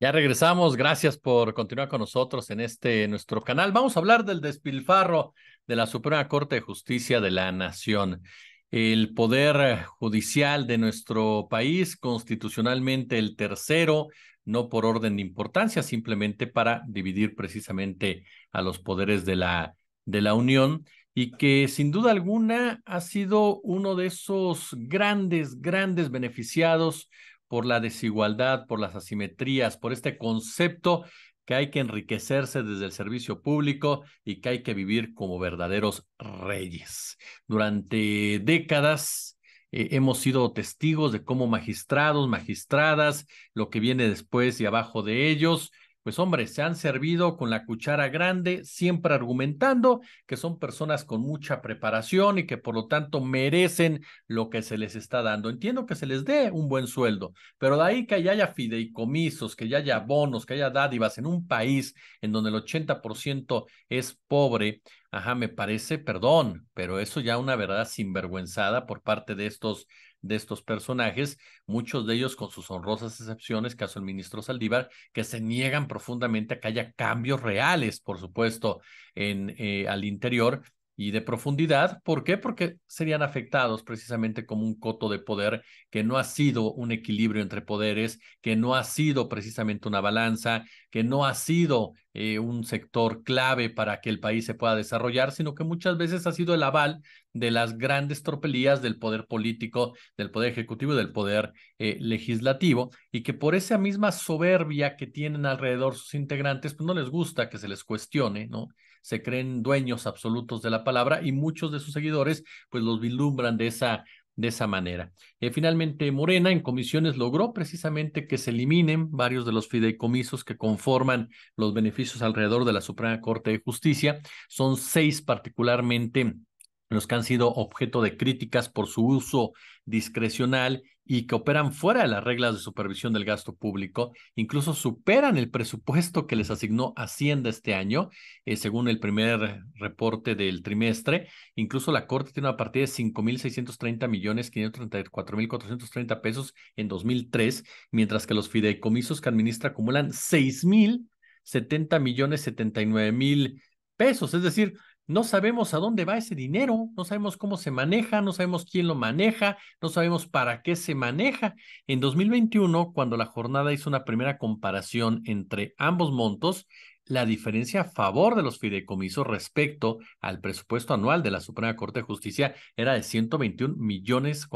Ya regresamos, gracias por continuar con nosotros en este nuestro canal. Vamos a hablar del despilfarro de la Suprema Corte de Justicia de la Nación. El poder judicial de nuestro país, constitucionalmente el tercero, no por orden de importancia, simplemente para dividir precisamente a los poderes de la, de la Unión y que sin duda alguna ha sido uno de esos grandes, grandes beneficiados por la desigualdad, por las asimetrías, por este concepto que hay que enriquecerse desde el servicio público y que hay que vivir como verdaderos reyes. Durante décadas eh, hemos sido testigos de cómo magistrados, magistradas, lo que viene después y abajo de ellos, pues hombre, se han servido con la cuchara grande, siempre argumentando que son personas con mucha preparación y que por lo tanto merecen lo que se les está dando. Entiendo que se les dé un buen sueldo, pero de ahí que haya fideicomisos, que haya bonos, que haya dádivas en un país en donde el 80% es pobre, ajá, me parece, perdón, pero eso ya una verdad sinvergüenzada por parte de estos de estos personajes, muchos de ellos con sus honrosas excepciones, caso el ministro Saldívar, que se niegan profundamente a que haya cambios reales, por supuesto, en, eh, al interior y de profundidad. ¿Por qué? Porque serían afectados precisamente como un coto de poder que no ha sido un equilibrio entre poderes, que no ha sido precisamente una balanza, que no ha sido eh, un sector clave para que el país se pueda desarrollar, sino que muchas veces ha sido el aval de las grandes tropelías del poder político, del poder ejecutivo y del poder eh, legislativo, y que por esa misma soberbia que tienen alrededor sus integrantes, pues no les gusta que se les cuestione, ¿no? se creen dueños absolutos de la palabra y muchos de sus seguidores pues los vislumbran de esa de esa manera. y eh, finalmente, Morena en comisiones logró precisamente que se eliminen varios de los fideicomisos que conforman los beneficios alrededor de la Suprema Corte de Justicia. Son seis particularmente los que han sido objeto de críticas por su uso discrecional y que operan fuera de las reglas de supervisión del gasto público, incluso superan el presupuesto que les asignó Hacienda este año, eh, según el primer reporte del trimestre. Incluso la Corte tiene una partida de 5.630.534.430 millones pesos en 2003, mientras que los fideicomisos que administra acumulan 6.070.079.000 millones 79 mil pesos. Es decir, no sabemos a dónde va ese dinero, no sabemos cómo se maneja, no sabemos quién lo maneja, no sabemos para qué se maneja. En 2021, cuando la jornada hizo una primera comparación entre ambos montos, la diferencia a favor de los fideicomisos respecto al presupuesto anual de la Suprema Corte de Justicia era de 121 millones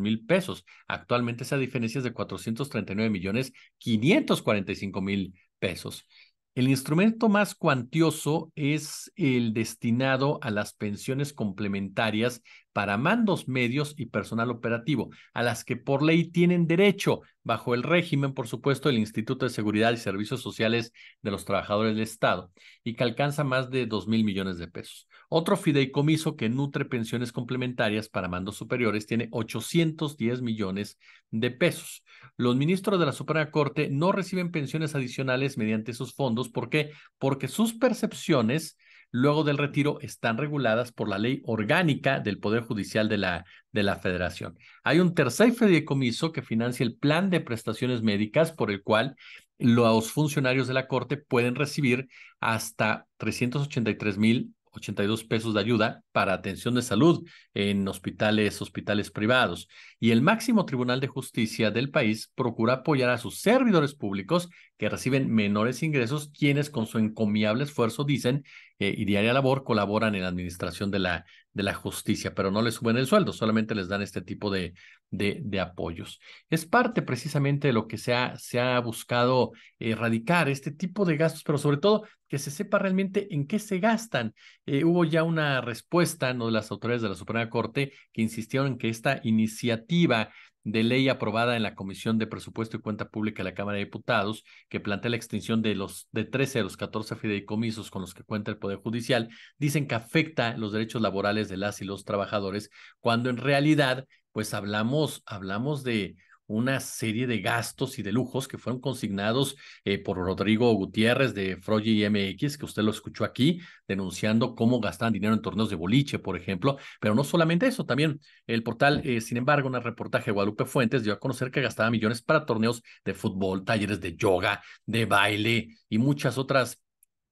mil pesos. Actualmente esa diferencia es de 439 millones 545 mil pesos. El instrumento más cuantioso es el destinado a las pensiones complementarias para mandos medios y personal operativo, a las que por ley tienen derecho, bajo el régimen, por supuesto, del Instituto de Seguridad y Servicios Sociales de los Trabajadores del Estado, y que alcanza más de dos mil millones de pesos. Otro fideicomiso que nutre pensiones complementarias para mandos superiores tiene 810 millones de pesos. Los ministros de la Suprema Corte no reciben pensiones adicionales mediante esos fondos. ¿Por qué? Porque sus percepciones luego del retiro están reguladas por la ley orgánica del Poder Judicial de la, Federación. Hay un tercer fideicomiso que financia el plan de prestaciones médicas por el cual los funcionarios de la Corte pueden recibir hasta 383 mil 82 pesos de ayuda para atención de salud en hospitales, hospitales privados. Y el máximo tribunal de justicia del país procura apoyar a sus servidores públicos que reciben menores ingresos, quienes con su encomiable esfuerzo dicen eh, y diaria labor colaboran en la administración de la, de la justicia, pero no les suben el sueldo, solamente les dan este tipo de, de, apoyos. Es parte precisamente de lo que se ha, se ha buscado erradicar, este tipo de gastos, pero sobre todo que se sepa realmente en qué se gastan. Eh, hubo ya una respuesta ¿no? de las autoridades de la Suprema Corte que insistieron en que esta iniciativa de ley aprobada en la Comisión de Presupuesto y Cuenta Pública de la Cámara de Diputados, que plantea la extinción de los de 13 a los 14 fideicomisos con los que cuenta el Poder Judicial, dicen que afecta los derechos laborales de las y los trabajadores, cuando en realidad, pues hablamos, hablamos de una serie de gastos y de lujos que fueron consignados eh, por Rodrigo Gutiérrez de y MX, que usted lo escuchó aquí, denunciando cómo gastaban dinero en torneos de boliche, por ejemplo. Pero no solamente eso, también el portal, eh, sin embargo, en el reportaje de Guadalupe Fuentes dio a conocer que gastaba millones para torneos de fútbol, talleres de yoga, de baile y muchas otras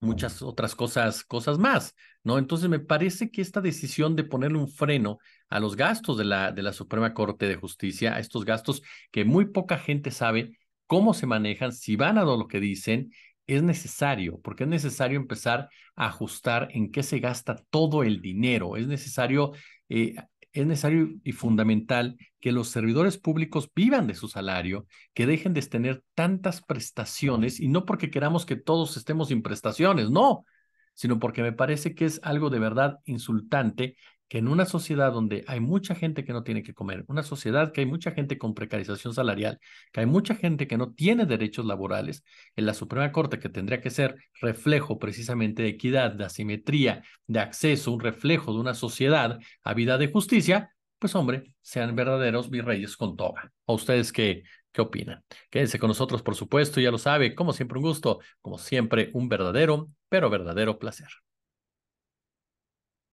muchas otras cosas, cosas más, ¿no? Entonces me parece que esta decisión de ponerle un freno a los gastos de la, de la Suprema Corte de Justicia, a estos gastos que muy poca gente sabe cómo se manejan, si van a lo que dicen, es necesario, porque es necesario empezar a ajustar en qué se gasta todo el dinero, es necesario eh, es necesario y fundamental que los servidores públicos vivan de su salario, que dejen de tener tantas prestaciones y no porque queramos que todos estemos sin prestaciones, no, sino porque me parece que es algo de verdad insultante que en una sociedad donde hay mucha gente que no tiene que comer, una sociedad que hay mucha gente con precarización salarial, que hay mucha gente que no tiene derechos laborales, en la Suprema Corte, que tendría que ser reflejo precisamente de equidad, de asimetría, de acceso, un reflejo de una sociedad a vida de justicia, pues hombre, sean verdaderos virreyes con toga. ¿A ustedes qué, qué opinan? Quédense con nosotros, por supuesto, ya lo sabe, como siempre un gusto, como siempre un verdadero, pero verdadero placer.